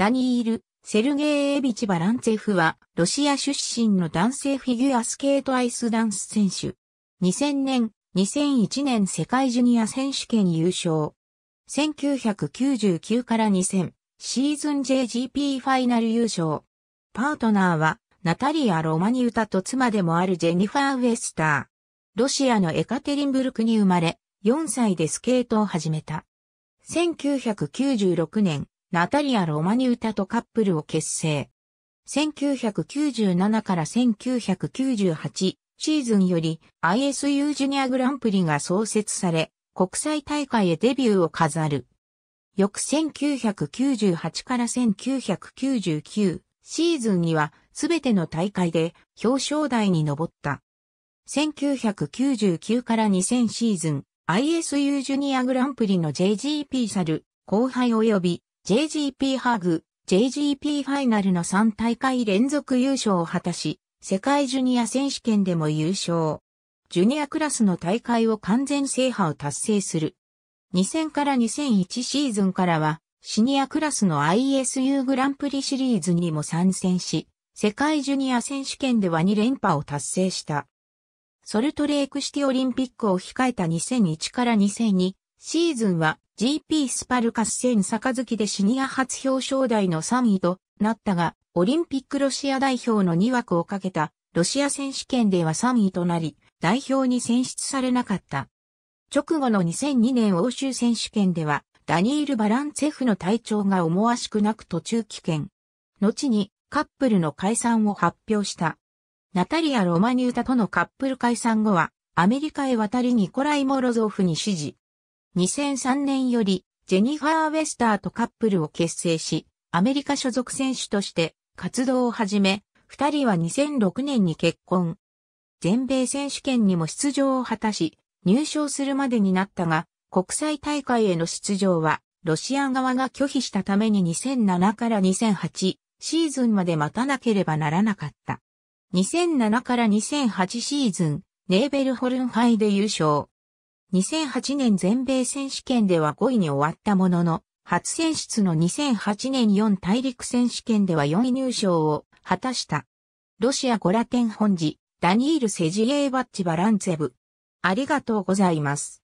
ダニール・セルゲイエビチ・バランツェフは、ロシア出身の男性フィギュアスケートアイスダンス選手。2000年、2001年世界ジュニア選手権優勝。1999から2000、シーズン JGP ファイナル優勝。パートナーは、ナタリア・ロマニウタと妻でもあるジェニファー・ウェスター。ロシアのエカテリンブルクに生まれ、4歳でスケートを始めた。1996年、ナタリア・ロマニウタとカップルを結成。1997から1998シーズンより ISU ジュニアグランプリが創設され、国際大会へデビューを飾る。翌1998から1999シーズンにはすべての大会で表彰台に上った。1999から2000シーズン ISU ジュニアグランプリの JGP サル後輩及び JGP ハーグ、JGP ファイナルの3大会連続優勝を果たし、世界ジュニア選手権でも優勝。ジュニアクラスの大会を完全制覇を達成する。2000から2001シーズンからは、シニアクラスの ISU グランプリシリーズにも参戦し、世界ジュニア選手権では2連覇を達成した。ソルトレークシティオリンピックを控えた2001から2002シーズンは GP スパルカス戦杯でシニア初表彰台の3位となったが、オリンピックロシア代表の2枠をかけたロシア選手権では3位となり、代表に選出されなかった。直後の2002年欧州選手権では、ダニール・バランツェフの体調が思わしくなく途中棄権。後にカップルの解散を発表した。ナタリア・ロマニュータとのカップル解散後は、アメリカへ渡りニコライ・モロゾフに指示。2003年よりジェニファー・ウェスターとカップルを結成し、アメリカ所属選手として活動を始め、二人は2006年に結婚。全米選手権にも出場を果たし、入賞するまでになったが、国際大会への出場は、ロシア側が拒否したために2007から2008シーズンまで待たなければならなかった。2007から2008シーズン、ネーベルホルンイで優勝。2008年全米選手権では5位に終わったものの、初選出の2008年4大陸選手権では4位入賞を果たした。ロシアゴラテン本寺、ダニール・セジエーバッチ・バランツェブ。ありがとうございます。